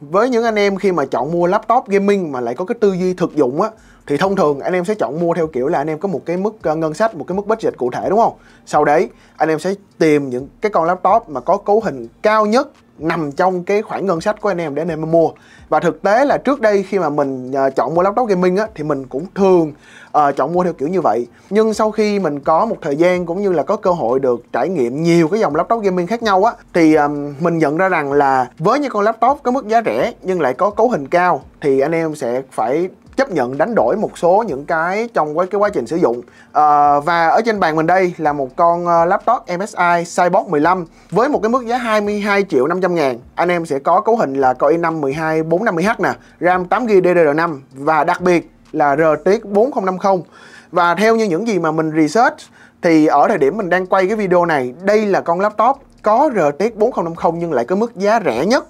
với những anh em khi mà chọn mua laptop gaming mà lại có cái tư duy thực dụng á thì thông thường anh em sẽ chọn mua theo kiểu là anh em có một cái mức ờ, ngân sách một cái mức budget cụ thể đúng không sau đấy anh em sẽ tìm những cái con laptop mà có cấu hình cao nhất nằm trong cái khoản ngân sách của anh em để anh em mua và thực tế là trước đây khi mà mình ờ, chọn mua laptop gaming á, thì mình cũng thường uh, chọn mua theo kiểu như vậy nhưng sau khi mình có một thời gian cũng như là có cơ hội được trải nghiệm nhiều cái dòng laptop gaming khác nhau á thì um, mình nhận ra rằng là với những con laptop có mức giá rẻ nhưng lại có cấu hình cao thì anh em sẽ phải chấp nhận đánh đổi một số những cái trong cái quá trình sử dụng à, và ở trên bàn mình đây là một con ờ, laptop MSI Cyborg 15 với một cái mức giá 22 triệu 500 ngàn anh em sẽ có cấu hình là Core i5 12 h nè RAM 8GB DDR5 và đặc biệt là RTX 4050 và theo như những gì mà mình research thì ở thời điểm mình đang quay cái video này đây là con laptop có RTX 4050 nhưng lại có mức giá rẻ nhất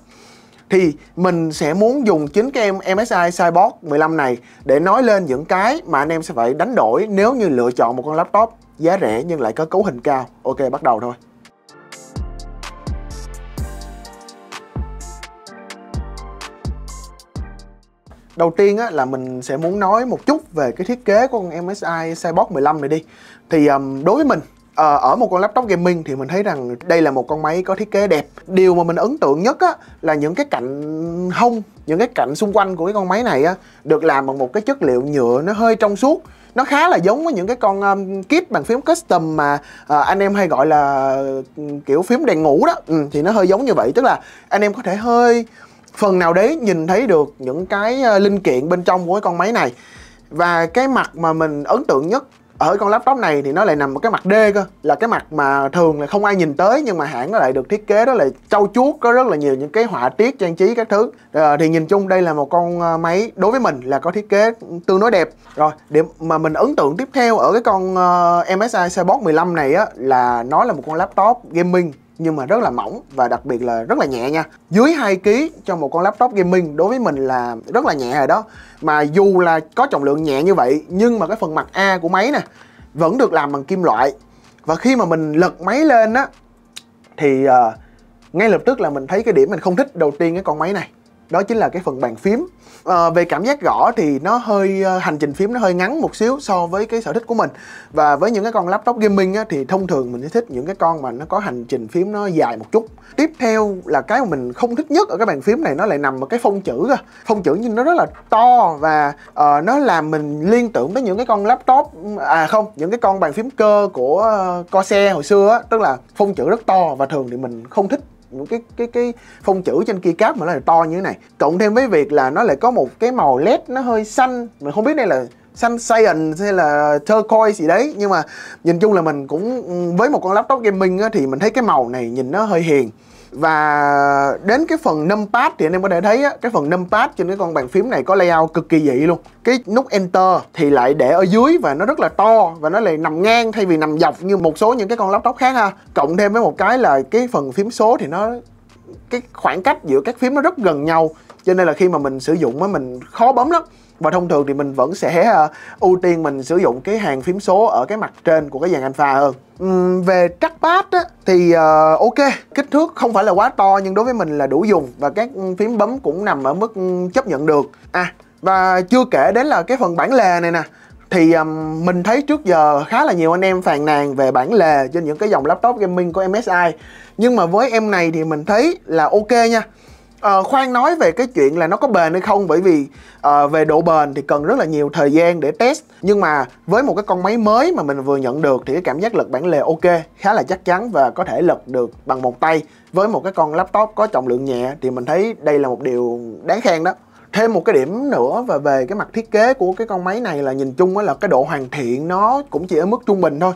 thì mình sẽ muốn dùng chính cái em MSI Cyborg 15 này để nói lên những cái mà anh em sẽ phải đánh đổi nếu như lựa chọn một con laptop giá rẻ nhưng lại có cấu hình cao. Ok bắt đầu thôi. đầu tiên á, là mình sẽ muốn nói một chút về cái thiết kế của con MSI Cyborg 15 này đi thì um, đối với mình Ờ, ở một con laptop gaming thì mình thấy rằng đây là một con máy có thiết kế đẹp điều mà mình ấn tượng nhất á, là những cái cạnh hông những cái cạnh xung quanh của cái con máy này á, được làm bằng một cái chất liệu nhựa nó hơi trong suốt nó khá là giống với những cái con um, kit bàn phím custom mà uh, anh em hay gọi là kiểu phím đèn ngủ đó ừ, thì nó hơi giống như vậy tức là anh em có thể hơi phần nào đấy nhìn thấy được những cái uh, linh kiện bên trong của cái con máy này và cái mặt mà mình ấn tượng nhất ở con laptop này thì nó lại nằm một cái mặt D cơ là cái mặt mà thường là không ai nhìn tới nhưng mà hãng nó lại được thiết kế đó là trau chuốt có rất là nhiều những cái họa tiết trang trí các thứ à, thì nhìn chung đây là một con ờ, máy đối với mình là có thiết kế tương đối đẹp rồi điểm mà mình ấn tượng tiếp theo ở cái con uh, ờ, MSI Cyborg 15 này á là nó là một con laptop gaming nhưng mà rất là mỏng và đặc biệt là rất là nhẹ nha dưới 2 kg cho một con laptop gaming đối với mình là rất là nhẹ rồi đó mà dù là có trọng lượng nhẹ như vậy nhưng mà cái phần mặt A của máy nè vẫn được làm bằng kim loại và khi mà mình lật máy lên á thì uh, ngay lập tức là mình thấy cái điểm mình không thích đầu tiên cái con máy này đó chính là cái phần bàn phím à, về cảm giác gõ thì nó hơi ờ, hành trình phím nó hơi ngắn một xíu so với cái sở thích của mình và với những cái con laptop gaming á, thì thông thường mình sẽ thích những cái con mà nó có hành trình phím nó dài một chút tiếp theo là cái mà mình không thích nhất ở cái bàn phím này nó lại nằm ở cái phông chữ phông chữ nhưng nó rất là to và uh, nó làm mình liên tưởng tới những cái con laptop à không những cái con bàn phím cơ của uh, Corsair hồi xưa á, tức là phông chữ rất to và thường thì mình không thích những cái cái cái phông chữ trên kia cáp mà nó lại to như thế này cộng thêm với việc là nó lại có một cái màu led nó hơi xanh mình không biết đây là xanh cyan hay là turquoise gì đấy nhưng mà nhìn chung là mình cũng ừ, với một con laptop gaming á, thì mình thấy cái màu này nhìn nó hơi hiền và đến cái phần numpad thì anh em có thể thấy á, cái phần numpad trên cái con bàn phím này có layout cực kỳ dị luôn cái nút enter thì lại để ở dưới và nó rất là to và nó lại nằm ngang thay vì nằm dọc như một số những cái con laptop khác ha cộng thêm với một cái là cái phần phím số thì nó cái khoảng cách giữa các phím nó rất gần nhau cho nên là khi mà mình sử dụng á mình khó bấm lắm và thông thường thì mình vẫn sẽ uh, ưu tiên mình sử dụng cái hàng phím số ở cái mặt trên của cái dàn alpha hơn uhm, về trackpad á, thì uh, ok kích thước không phải là quá to nhưng đối với mình là đủ dùng và các phím bấm cũng nằm ở mức chấp nhận được à và chưa kể đến là cái phần bản lề này nè thì um, mình thấy trước giờ khá là nhiều anh em phàn nàn về bản lề trên những cái dòng laptop gaming của MSI nhưng mà với em này thì mình thấy là ok nha À, khoan nói về cái chuyện là nó có bền hay không bởi vì à, về độ bền thì cần rất là nhiều thời gian để test nhưng mà với một cái con máy mới mà mình vừa nhận được thì cái cảm giác lật bản lề ok khá là chắc chắn và có thể lật được bằng một tay với một cái con laptop có trọng lượng nhẹ thì mình thấy đây là một điều đáng khen đó thêm một cái điểm nữa và về cái mặt thiết kế của cái con máy này là nhìn chung là cái độ hoàn thiện nó cũng chỉ ở mức trung bình thôi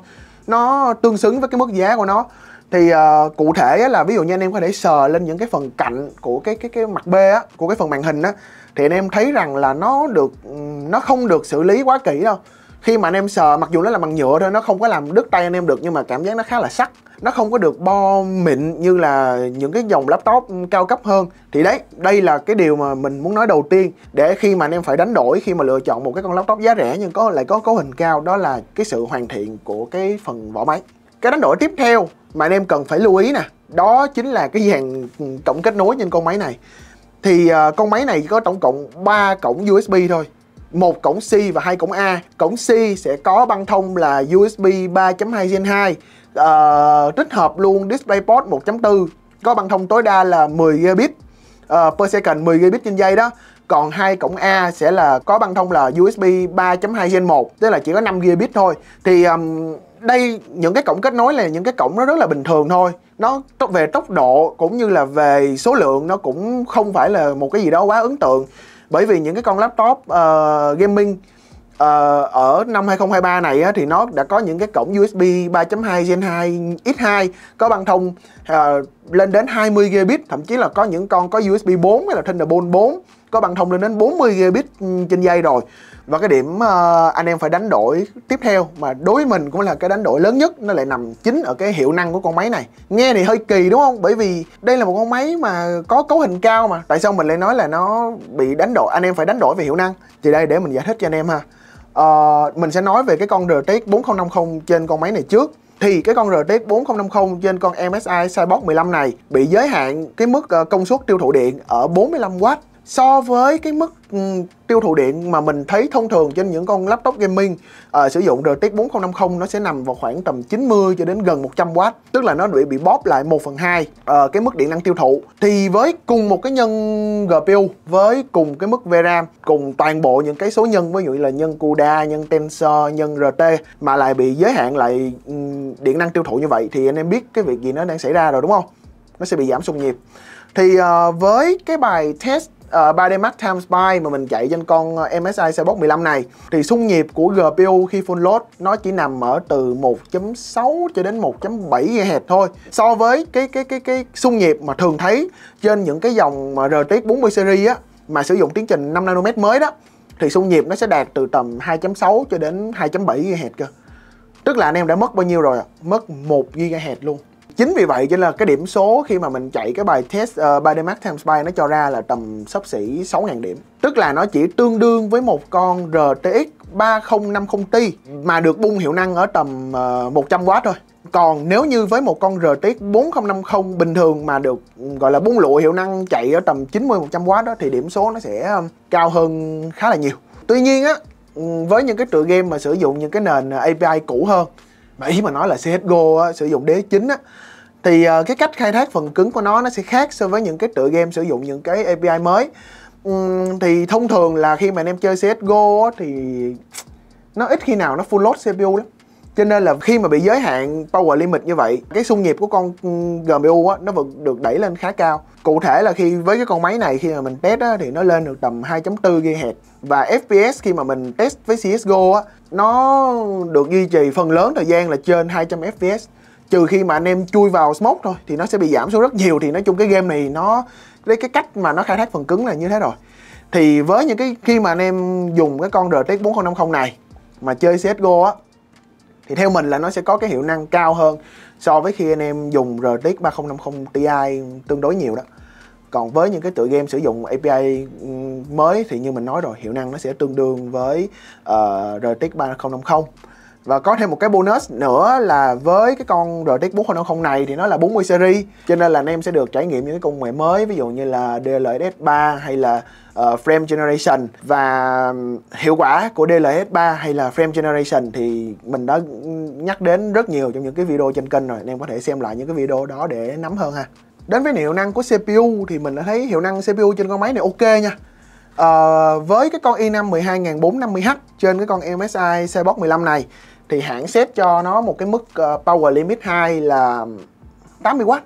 nó tương xứng với cái mức giá của nó thì uh, cụ thể là ví dụ như anh em có thể sờ lên những cái phần cạnh của cái cái cái mặt B á của cái phần màn hình á thì anh em thấy rằng là nó được ừ, nó không được xử lý quá kỹ đâu khi mà anh em sờ mặc dù nó là bằng nhựa thôi nó không có làm đứt tay anh em được nhưng mà cảm giác nó khá là sắc nó không có được bo mịn như là những cái dòng laptop ừ, cao cấp hơn thì đấy đây là cái điều mà mình muốn nói đầu tiên để khi mà anh em phải đánh đổi khi mà lựa chọn một cái con laptop giá rẻ nhưng có lại có cấu hình cao đó là cái sự hoàn thiện của cái phần vỏ máy cái đánh đổi tiếp theo mà anh em cần phải lưu ý nè đó chính là cái dàn cổng kết nối trên con máy này thì uh, con máy này có tổng cộng 3 cổng USB thôi một cổng C và hai cổng A cổng C sẽ có băng thông là USB 3.2 Gen 2 uh, à, tích hợp luôn DisplayPort 1.4 có băng thông tối đa là 10 gigabit uh, per second 10 gigabit trên giây đó còn hai cổng A sẽ là có băng thông là USB 3.2 Gen 1 tức là chỉ có 5 gigabit thôi thì um, đây những cái cổng kết nối là những cái cổng nó rất là bình thường thôi nó về tốc độ cũng như là về số lượng nó cũng không phải là một cái gì đó quá ấn tượng bởi vì những cái con laptop uh, gaming uh, ở năm 2023 này á, thì nó đã có những cái cổng USB 3.2 Gen 2 X2 có băng thông uh, lên đến 20 gigabit thậm chí là có những con có USB 4 hay là Thunderbolt 4 có băng thông lên đến 40 gigabit ừ, trên dây rồi và cái điểm ờ, anh em phải đánh đổi tiếp theo mà đối với mình cũng là cái đánh đổi lớn nhất nó lại nằm chính ở cái hiệu năng của con máy này nghe thì hơi kỳ đúng không bởi vì đây là một con máy mà có cấu hình cao mà tại sao mình lại nói là nó bị đánh đổi anh em phải đánh đổi về hiệu năng thì đây để mình giải thích cho anh em ha uh, mình sẽ nói về cái con RTX 4050 trên con máy này trước thì cái con RTX 4050 trên con MSI Cyborg 15 này bị giới hạn cái mức ờ, công suất tiêu thụ điện ở 45W so với cái mức ừ, tiêu thụ điện mà mình thấy thông thường trên những con laptop gaming uh, sử dụng RTX 4050 nó sẽ nằm vào khoảng tầm 90 cho đến gần 100W tức là nó bị bị bóp lại 1 phần 2 uh, ờ, cái mức điện năng tiêu thụ thì với cùng một cái nhân GPU với cùng cái mức VRAM cùng toàn bộ những cái số nhân ví dụ như là nhân CUDA, nhân Tensor, nhân RT mà lại bị giới hạn lại um, điện năng tiêu thụ như vậy thì anh em biết cái việc gì nó đang xảy ra rồi đúng không? Nó sẽ bị giảm xung nhịp thì uh, với cái bài test uh, ờ, 3D Max Time Spy mà mình chạy trên con ờ, MSI Cyborg 15 này thì xung nhịp của GPU khi full load nó chỉ nằm ở từ 1.6 cho đến 1.7 GHz thôi so với cái cái cái cái xung nhịp mà thường thấy trên những cái dòng mà RTX 40 series á mà sử dụng tiến trình 5 nanomet mới đó thì xung nhịp nó sẽ đạt từ tầm 2.6 cho đến 2.7 GHz cơ tức là anh em đã mất bao nhiêu rồi mất 1 GHz luôn chính vì vậy cho nên là cái điểm số khi mà mình chạy cái bài test uh, 3 Time Spy nó cho ra là tầm sấp xỉ 6.000 điểm tức là nó chỉ tương đương với một con RTX 3050 Ti mà được bung hiệu năng ở tầm uh, ờ, 100W thôi còn nếu như với một con RTX 4050 bình thường mà được gọi là bung lụa hiệu năng chạy ở tầm 90-100W đó thì điểm số nó sẽ ờ, cao hơn khá là nhiều. Tuy nhiên á, ừ, với những cái tựa game mà sử dụng những cái nền ờ, API cũ hơn mà ý mà nói là CSGO á, sử dụng đế chính á thì uh, cái cách khai thác phần cứng của nó nó sẽ khác so với những cái tựa game sử dụng những cái API mới uhm, thì thông thường là khi mà anh em chơi CSGO á, thì nó ít khi nào nó full load CPU lắm cho nên là khi mà bị giới hạn power limit như vậy cái xung nhịp của con ừ, GPU á nó vẫn được đẩy lên khá cao cụ thể là khi với cái con máy này khi mà mình test á, thì nó lên được tầm 2.4 GHz và FPS khi mà mình test với CSGO á nó được duy trì phần lớn thời gian là trên 200 FPS trừ khi mà anh em chui vào smoke thôi thì nó sẽ bị giảm xuống rất nhiều thì nói chung cái game này nó cái cái cách mà nó khai thác phần cứng là như thế rồi thì với những cái khi mà anh em dùng cái con RTX 4050 này mà chơi CSGO á thì theo mình là nó sẽ có cái hiệu năng cao hơn so với khi anh em dùng RTX 3050 Ti tương đối nhiều đó còn với những cái tựa game sử dụng API mới thì như mình nói rồi hiệu năng nó sẽ tương đương với uh, RTX 3050 và có thêm một cái bonus nữa là với cái con RTX 4050 này thì nó là 40 series cho nên là anh em sẽ được trải nghiệm những cái công nghệ mới ví dụ như là DLSS 3 hay là uh, frame generation và hiệu quả của DLSS 3 hay là frame generation thì mình đã nhắc đến rất nhiều trong những cái video trên kênh rồi anh em có thể xem lại những cái video đó để nắm hơn ha đến với hiệu năng của CPU thì mình đã thấy hiệu năng CPU trên con máy này ok nha à, với cái con e i5 12450H trên cái con MSI Cbox 15 này thì hãng set cho nó một cái mức ờ, power limit 2 là 80W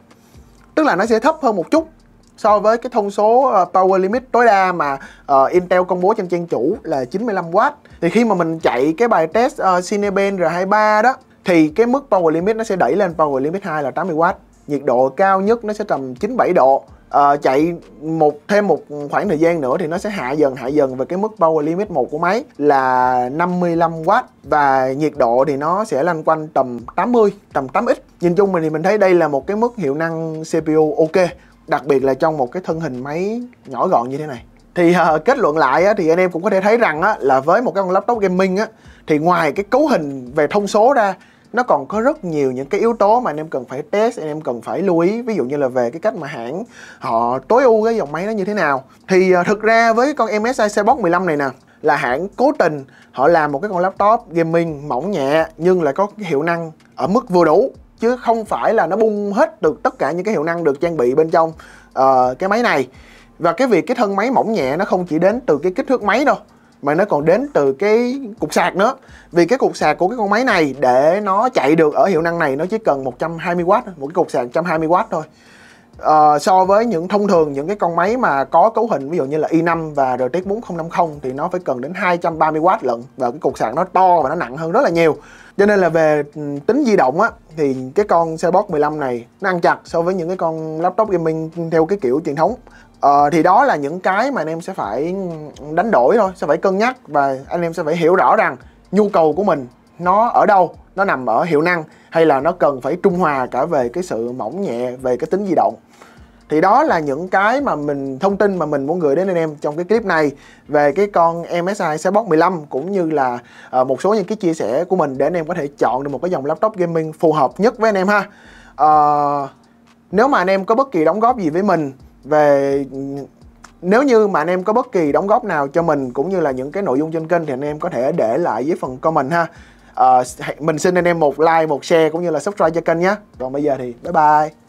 tức là nó sẽ thấp hơn một chút so với cái thông số ờ, power limit tối đa mà uh, Intel công bố trên trang chủ là 95W thì khi mà mình chạy cái bài test uh, Cinebench R23 đó thì cái mức power limit nó sẽ đẩy lên power limit 2 là 80W nhiệt độ cao nhất nó sẽ tầm 97 độ à, chạy một thêm một khoảng thời gian nữa thì nó sẽ hạ dần hạ dần về cái mức power limit 1 của máy là 55W và nhiệt độ thì nó sẽ lanh quanh tầm 80 tầm 8x nhìn chung mình thì mình thấy đây là một cái mức hiệu năng CPU ok đặc biệt là trong một cái thân hình máy nhỏ gọn như thế này thì uh, kết luận lại á, thì anh em cũng có thể thấy rằng á, là với một cái con laptop gaming á, thì ngoài cái cấu hình về thông số ra nó còn có rất nhiều những cái yếu tố mà anh em cần phải test anh em cần phải lưu ý ví dụ như là về cái cách mà hãng họ tối ưu cái dòng máy nó như thế nào thì ờ, thực ra với con MSI Cbox 15 này nè là hãng cố tình họ làm một cái con laptop gaming mỏng nhẹ nhưng lại có hiệu năng ở mức vừa đủ chứ không phải là nó bung hết được tất cả những cái hiệu năng được trang bị bên trong uh, cái máy này và cái việc cái thân máy mỏng nhẹ nó không chỉ đến từ cái kích thước máy đâu mà nó còn đến từ cái cục sạc nữa vì cái cục sạc của cái con máy này để nó chạy được ở hiệu năng này nó chỉ cần 120W một cái cục sạc 120W thôi uh, so với những thông thường những cái con máy mà có cấu hình ví dụ như là i5 và RTX 4050 thì nó phải cần đến 230W lận và cái cục sạc nó to và nó nặng hơn rất là nhiều cho nên là về tính di động á thì cái con Cellbox 15 này nó ăn chặt so với những cái con laptop gaming theo cái kiểu truyền thống Ờ, thì đó là những cái mà anh em sẽ phải đánh đổi thôi, sẽ phải cân nhắc và anh em sẽ phải hiểu rõ rằng nhu cầu của mình nó ở đâu, nó nằm ở hiệu năng hay là nó cần phải trung hòa cả về cái sự mỏng nhẹ, về cái tính di động. Thì đó là những cái mà mình thông tin mà mình muốn gửi đến anh em trong cái clip này về cái con MSI Xbox 15 cũng như là ờ, một số những cái chia sẻ của mình để anh em có thể chọn được một cái dòng laptop gaming phù hợp nhất với anh em ha. Uh, nếu mà anh em có bất kỳ đóng góp gì với mình về nếu như mà anh em có bất kỳ đóng góp nào cho mình cũng như là những cái nội dung trên kênh thì anh em có thể để lại dưới phần comment ha uh, mình xin anh em một like một share cũng như là subscribe cho kênh nhé còn bây giờ thì bye bye